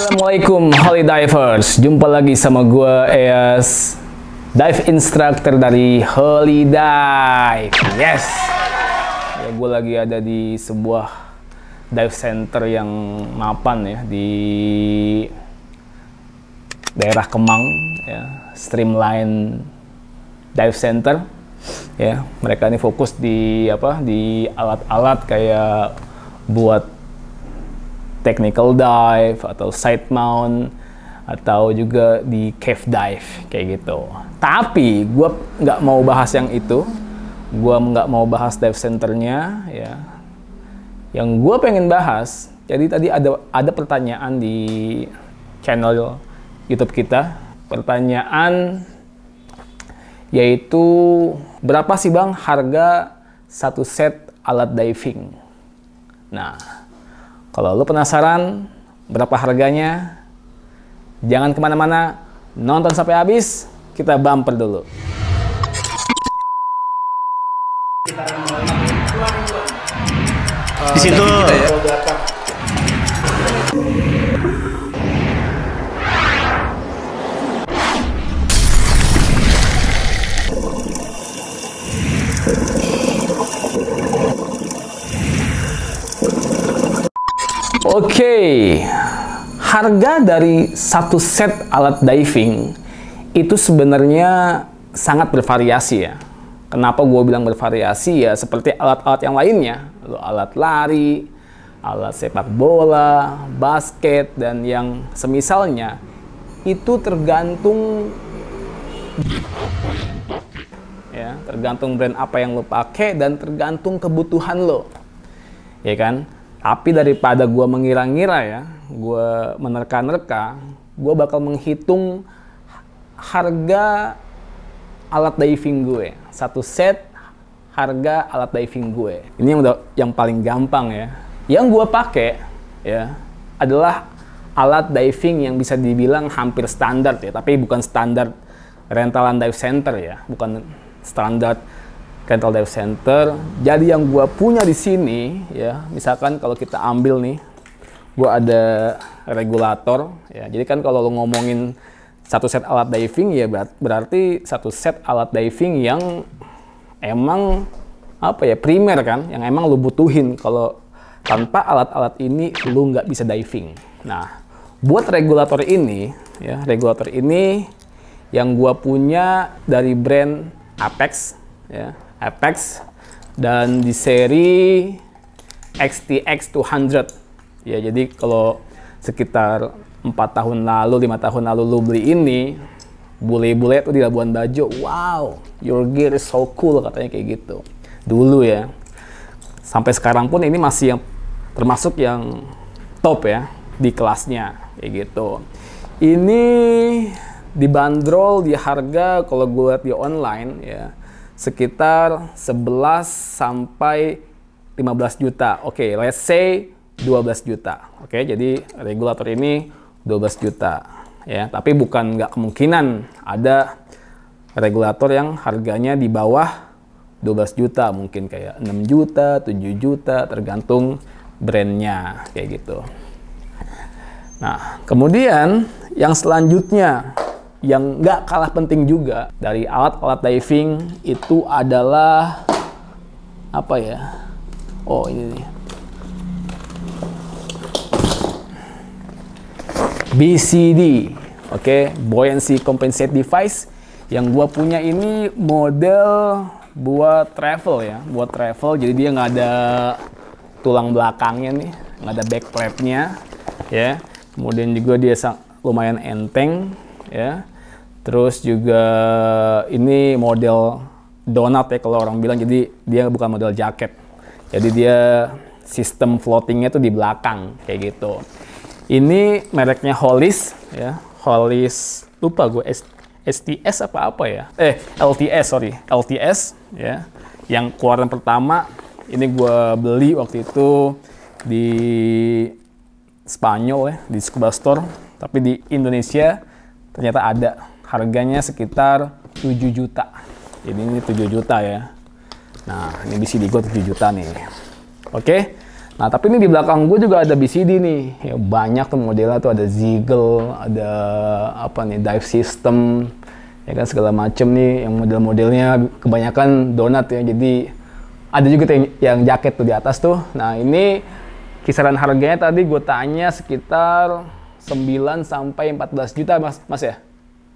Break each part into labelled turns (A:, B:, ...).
A: Assalamualaikum Holy Divers Jumpa lagi sama gue Eas Dive Instructor dari Holy Dive Yes ya, Gue lagi ada di sebuah dive center yang mapan ya Di daerah Kemang ya, Streamline Dive Center ya mereka ini fokus di apa di alat-alat kayak buat technical dive atau side mount atau juga di cave dive kayak gitu. Tapi gue nggak mau bahas yang itu, gue nggak mau bahas dive centernya ya. Yang gue pengen bahas, jadi tadi ada ada pertanyaan di channel YouTube kita, pertanyaan yaitu berapa sih bang harga satu set alat diving? Nah, kalau lo penasaran berapa harganya, jangan kemana-mana, nonton sampai habis, kita bumper dulu. Di situ ya. Oke, harga dari satu set alat diving itu sebenarnya sangat bervariasi ya. Kenapa gue bilang bervariasi ya? Seperti alat-alat yang lainnya, Lalu alat lari, alat sepak bola, basket dan yang semisalnya itu tergantung ya tergantung brand apa yang lo pakai dan tergantung kebutuhan lo ya kan tapi daripada gue mengira-ngira ya, gue menerka-nerka, gue bakal menghitung harga alat diving gue. Satu set harga alat diving gue. Ini yang udah yang paling gampang ya. Yang gue pakai ya adalah alat diving yang bisa dibilang hampir standar ya, tapi bukan standar rentalan dive center ya, bukan standar Central dive center. Jadi yang gue punya di sini ya, misalkan kalau kita ambil nih, gue ada regulator ya. Jadi kan kalau lo ngomongin satu set alat diving ya berarti satu set alat diving yang emang apa ya primer kan, yang emang lo butuhin kalau tanpa alat-alat ini lo nggak bisa diving. Nah, buat regulator ini ya, regulator ini yang gue punya dari brand Apex ya Apex dan di seri XTX 200 ya jadi kalau sekitar empat tahun lalu lima tahun lalu lu beli ini bule-bule tuh di Labuan Bajo wow your gear is so cool katanya kayak gitu dulu ya sampai sekarang pun ini masih yang termasuk yang top ya di kelasnya kayak gitu ini dibanderol di harga kalau gue lihat di online ya sekitar 11 sampai 15 juta. Oke, okay, let's say 12 juta. Oke, okay, jadi regulator ini 12 juta. Ya, tapi bukan nggak kemungkinan ada regulator yang harganya di bawah 12 juta, mungkin kayak 6 juta, 7 juta, tergantung brandnya kayak gitu. Nah, kemudian yang selanjutnya yang nggak kalah penting juga dari alat-alat diving itu adalah apa ya? Oh ini nih. BCD, oke, okay? buoyancy compensate device yang gua punya ini model buat travel ya, buat travel. Jadi dia nggak ada tulang belakangnya nih, nggak ada back flapnya, ya. Kemudian juga dia lumayan enteng, ya. Terus juga ini model donat ya kalau orang bilang. Jadi dia bukan model jaket. Jadi dia sistem floatingnya tuh di belakang kayak gitu. Ini mereknya Hollis ya. Hollis lupa gue S STS apa apa ya? Eh LTS sorry LTS ya. Yang keluaran pertama ini gue beli waktu itu di Spanyol ya di Scuba Store. Tapi di Indonesia ternyata ada harganya sekitar 7 juta jadi ini 7 juta ya nah ini BCD gue 7 juta nih oke Nah, tapi ini di belakang gue juga ada BCD nih. Ya, banyak tuh modelnya tuh ada Ziegel, ada apa nih, Dive System, ya kan segala macem nih. Yang model-modelnya kebanyakan donat ya. Jadi ada juga tuh yang, yang jaket tuh di atas tuh. Nah, ini kisaran harganya tadi gue tanya sekitar 9 sampai 14 juta Mas, Mas ya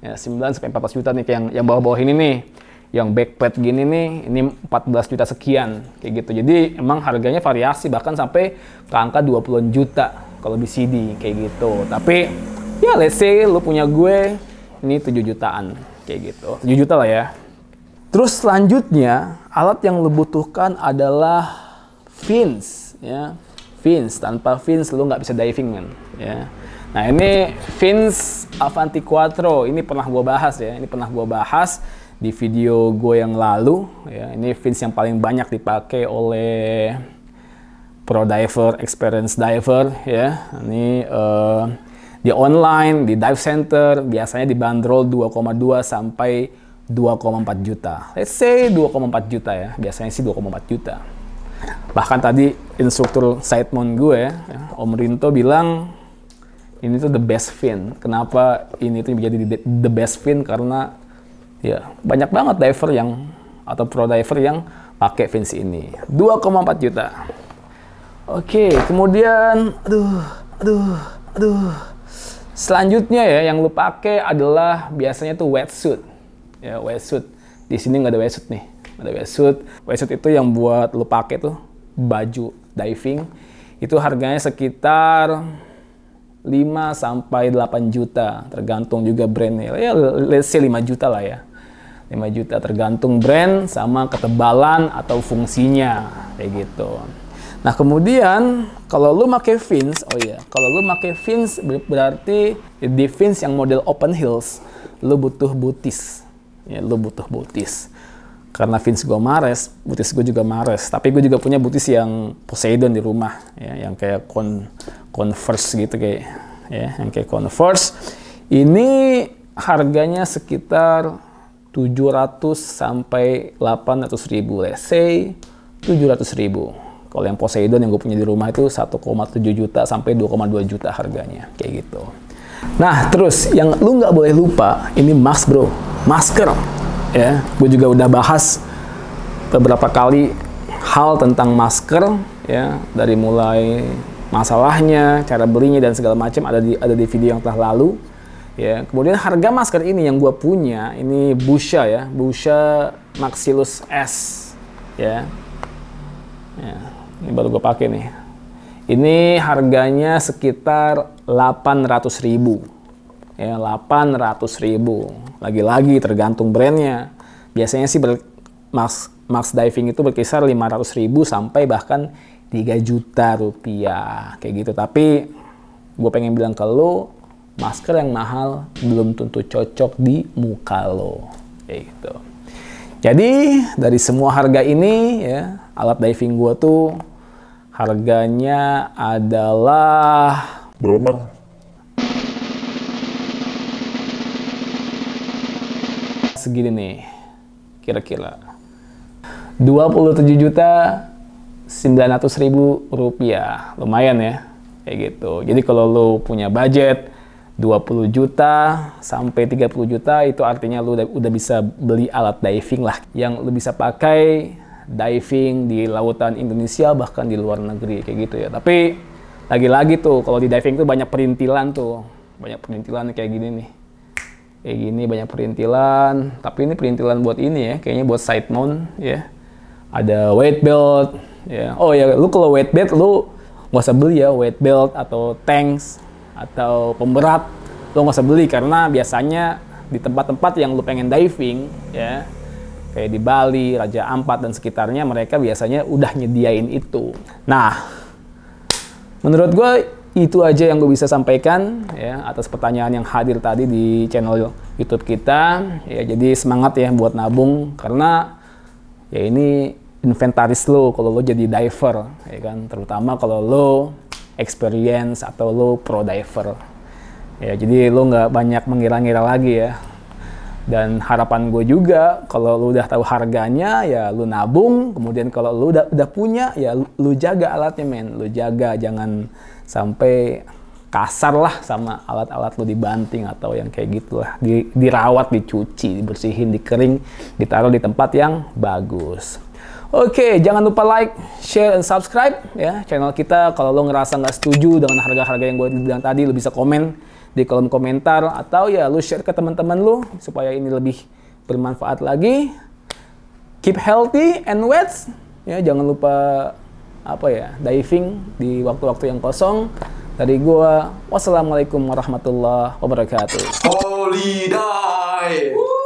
A: ya 9 sampai 14 juta nih yang yang bawah-bawah ini nih yang backplate gini nih ini 14 juta sekian kayak gitu jadi emang harganya variasi bahkan sampai ke angka 20 juta kalau di CD kayak gitu tapi ya let's say lu punya gue ini 7 jutaan kayak gitu 7 juta lah ya terus selanjutnya alat yang lu butuhkan adalah fins ya fins tanpa fins lu nggak bisa diving kan ya Nah ini fins Avanti Quattro, ini pernah gue bahas ya, ini pernah gue bahas di video gue yang lalu. Ya, ini fins yang paling banyak dipakai oleh pro diver, experience diver ya. Ini uh, di online, di dive center biasanya dibanderol 2,2 sampai 2,4 juta. Let's say 2,4 juta ya, biasanya sih 2,4 juta. Bahkan tadi instruktur mount gue, ya, Om Rinto bilang ini tuh the best fin. Kenapa ini tuh menjadi the best fin? Karena ya banyak banget diver yang atau pro diver yang pakai fins ini. 2,4 juta. Oke, kemudian aduh, aduh, aduh. Selanjutnya ya yang lu pakai adalah biasanya tuh wetsuit. Ya, wetsuit. Di sini nggak ada wetsuit nih. Nggak ada wetsuit. Wetsuit itu yang buat lu pakai tuh baju diving. Itu harganya sekitar 5 sampai 8 juta, tergantung juga brandnya. Ya, let's say 5 juta lah ya. 5 juta tergantung brand sama ketebalan atau fungsinya kayak gitu. Nah, kemudian kalau lu pakai fins, oh iya, kalau lu pakai fins berarti di fins yang model open heels, lu butuh butis. Ya, lu butuh butis karena Vince gue Mares, butis gue juga Mares. Tapi gue juga punya butis yang Poseidon di rumah, ya, yang kayak con Converse gitu kayak, ya, yang kayak Converse. Ini harganya sekitar 700 sampai 800 ribu, let's say 700 ribu. Kalau yang Poseidon yang gue punya di rumah itu 1,7 juta sampai 2,2 juta harganya, kayak gitu. Nah, terus yang lu nggak boleh lupa, ini mask bro, masker ya gue juga udah bahas beberapa kali hal tentang masker ya dari mulai masalahnya cara belinya dan segala macam ada di ada di video yang telah lalu ya kemudian harga masker ini yang gue punya ini Busha ya Busha Maxillus S ya, ya ini baru gue pakai nih ini harganya sekitar 800 ribu ya 800 ribu lagi-lagi tergantung brandnya biasanya sih ber, max, max diving itu berkisar 500 ribu sampai bahkan 3 juta rupiah kayak gitu tapi gue pengen bilang ke lo masker yang mahal belum tentu cocok di muka lo kayak gitu jadi dari semua harga ini ya alat diving gue tuh harganya adalah berapa segini nih kira-kira 27 juta 900 ribu rupiah lumayan ya kayak gitu jadi kalau lo punya budget 20 juta sampai 30 juta itu artinya lo udah, udah bisa beli alat diving lah yang lo bisa pakai diving di lautan Indonesia bahkan di luar negeri kayak gitu ya tapi lagi-lagi tuh kalau di diving tuh banyak perintilan tuh banyak perintilan kayak gini nih kayak gini banyak perintilan tapi ini perintilan buat ini ya kayaknya buat side mount ya ada weight belt ya oh ya lu kalau weight belt lu nggak usah beli ya weight belt atau tanks atau pemberat lu nggak usah beli karena biasanya di tempat-tempat yang lu pengen diving ya kayak di Bali Raja Ampat dan sekitarnya mereka biasanya udah nyediain itu nah menurut gue itu aja yang gue bisa sampaikan ya atas pertanyaan yang hadir tadi di channel YouTube kita. Ya jadi semangat ya buat nabung karena ya ini inventaris lo kalau lo jadi diver ya kan terutama kalau lo experience atau lo pro diver. Ya jadi lo nggak banyak mengira-ngira lagi ya dan harapan gue juga kalau lu udah tahu harganya ya lu nabung kemudian kalau lu udah udah punya ya lu, jaga alatnya men lu jaga jangan sampai kasar lah sama alat-alat lu dibanting atau yang kayak gitu lah dirawat dicuci dibersihin dikering ditaruh di tempat yang bagus Oke, okay, jangan lupa like, share, and subscribe ya channel kita. Kalau lo ngerasa nggak setuju dengan harga-harga yang gue bilang tadi, lo bisa komen di kolom komentar atau ya lo share ke teman-teman lo supaya ini lebih bermanfaat lagi. Keep healthy and wet. Ya, jangan lupa apa ya diving di waktu-waktu yang kosong. Dari gue, wassalamualaikum warahmatullahi wabarakatuh. Holy die.